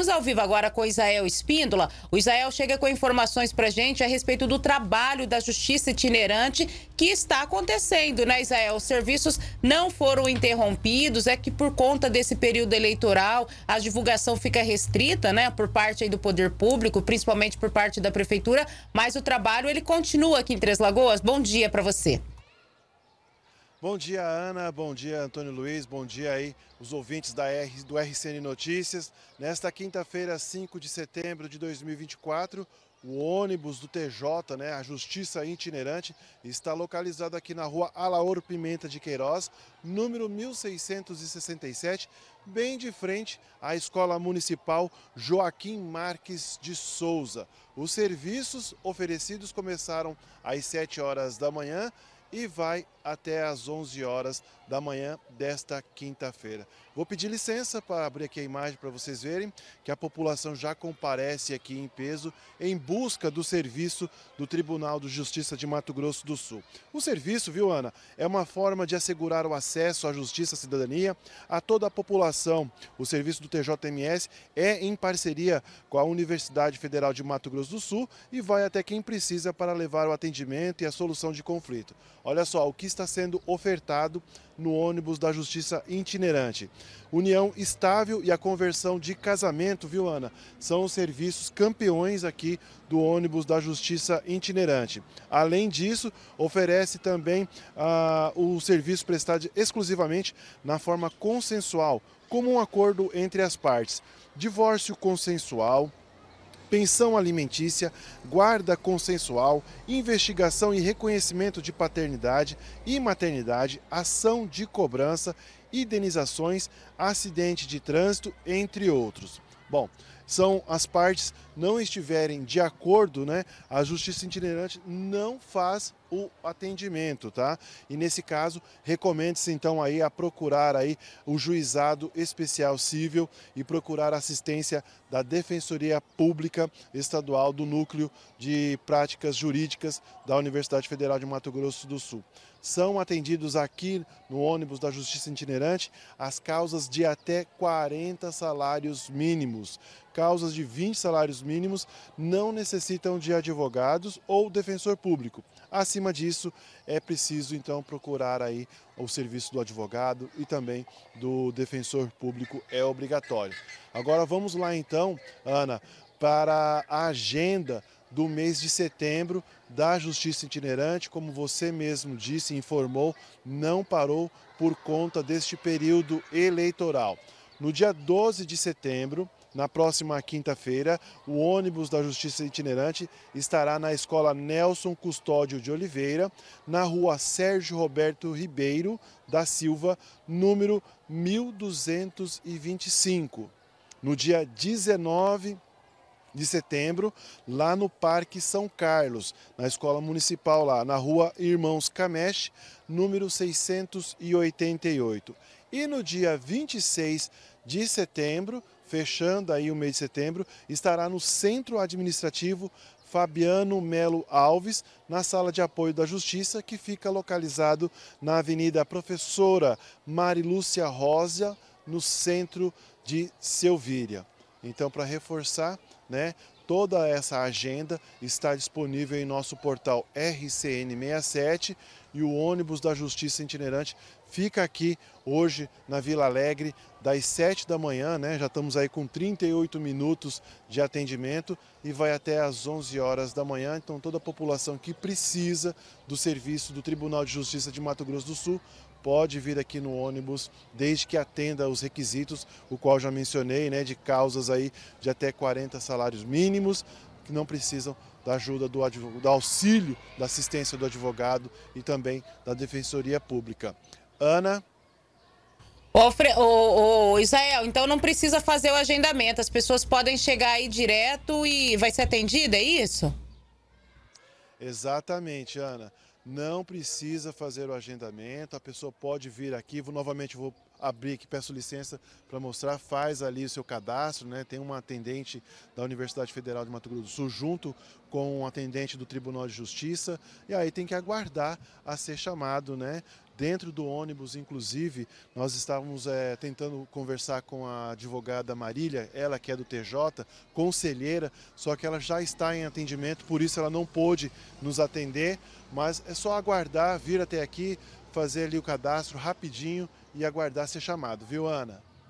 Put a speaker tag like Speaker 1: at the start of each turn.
Speaker 1: Vamos ao vivo agora com o Israel Espíndola. O Israel chega com informações para gente a respeito do trabalho da justiça itinerante que está acontecendo, né, Israel? Os serviços não foram interrompidos, é que por conta desse período eleitoral a divulgação fica restrita, né, por parte do poder público, principalmente por parte da prefeitura, mas o trabalho ele continua aqui em Três Lagoas. Bom dia para você.
Speaker 2: Bom dia, Ana. Bom dia, Antônio Luiz. Bom dia aí, os ouvintes da R, do RCN Notícias. Nesta quinta-feira, 5 de setembro de 2024, o ônibus do TJ, né, a Justiça Itinerante, está localizado aqui na rua Alaor Pimenta de Queiroz, número 1667, bem de frente à Escola Municipal Joaquim Marques de Souza. Os serviços oferecidos começaram às 7 horas da manhã e vai até às 11 horas da manhã desta quinta-feira. Vou pedir licença para abrir aqui a imagem para vocês verem que a população já comparece aqui em peso em busca do serviço do Tribunal de Justiça de Mato Grosso do Sul. O serviço, viu, Ana, é uma forma de assegurar o acesso à justiça à cidadania a toda a população. O serviço do TJMS é em parceria com a Universidade Federal de Mato Grosso do Sul e vai até quem precisa para levar o atendimento e a solução de conflito. Olha só o que está sendo ofertado no ônibus da Justiça Itinerante. União estável e a conversão de casamento, viu, Ana? São os serviços campeões aqui do ônibus da Justiça Itinerante. Além disso, oferece também ah, o serviço prestado exclusivamente na forma consensual, como um acordo entre as partes. Divórcio consensual, pensão alimentícia, guarda consensual, investigação e reconhecimento de paternidade e maternidade, ação de cobrança, indenizações, acidente de trânsito, entre outros. Bom, são as partes não estiverem de acordo, né? A justiça itinerante não faz o atendimento, tá? E nesse caso, recomende-se então aí a procurar aí o juizado especial civil e procurar assistência da Defensoria Pública Estadual do Núcleo de Práticas Jurídicas da Universidade Federal de Mato Grosso do Sul. São atendidos aqui no ônibus da Justiça Itinerante as causas de até 40 salários mínimos causas de 20 salários mínimos não necessitam de advogados ou defensor público. Acima disso, é preciso então procurar aí o serviço do advogado e também do defensor público é obrigatório. Agora vamos lá então, Ana, para a agenda do mês de setembro da Justiça Itinerante, como você mesmo disse, informou, não parou por conta deste período eleitoral. No dia 12 de setembro, na próxima quinta-feira, o ônibus da Justiça Itinerante estará na Escola Nelson Custódio de Oliveira, na rua Sérgio Roberto Ribeiro da Silva, número 1225. No dia 19 de setembro, lá no Parque São Carlos, na Escola Municipal, lá na rua Irmãos Cameche, número 688. E no dia 26 de setembro, fechando aí o mês de setembro, estará no Centro Administrativo Fabiano Melo Alves, na Sala de Apoio da Justiça, que fica localizado na Avenida Professora Marilúcia Rosa, no centro de Selvíria. Então, para reforçar, né, toda essa agenda está disponível em nosso portal RCN67 e o ônibus da Justiça Itinerante fica aqui hoje na Vila Alegre, das 7 da manhã, né? Já estamos aí com 38 minutos de atendimento e vai até às 11 horas da manhã. Então, toda a população que precisa do serviço do Tribunal de Justiça de Mato Grosso do Sul pode vir aqui no ônibus, desde que atenda os requisitos, o qual já mencionei, né, de causas aí de até 40 salários mínimos, que não precisam da ajuda do, advogado, do auxílio da assistência do advogado e também da defensoria pública. Ana.
Speaker 1: Ô, Fre... Israel, então não precisa fazer o agendamento, as pessoas podem chegar aí direto e vai ser atendida, é isso?
Speaker 2: Exatamente, Ana não precisa fazer o agendamento, a pessoa pode vir aqui, vou, novamente vou abrir aqui, peço licença para mostrar, faz ali o seu cadastro, né? tem uma atendente da Universidade Federal de Mato Grosso do Sul junto com um atendente do Tribunal de Justiça, e aí tem que aguardar a ser chamado né? Dentro do ônibus, inclusive, nós estávamos é, tentando conversar com a advogada Marília, ela que é do TJ, conselheira, só que ela já está em atendimento, por isso ela não pôde nos atender, mas é só aguardar, vir até aqui, fazer ali o cadastro rapidinho e aguardar ser chamado, viu, Ana?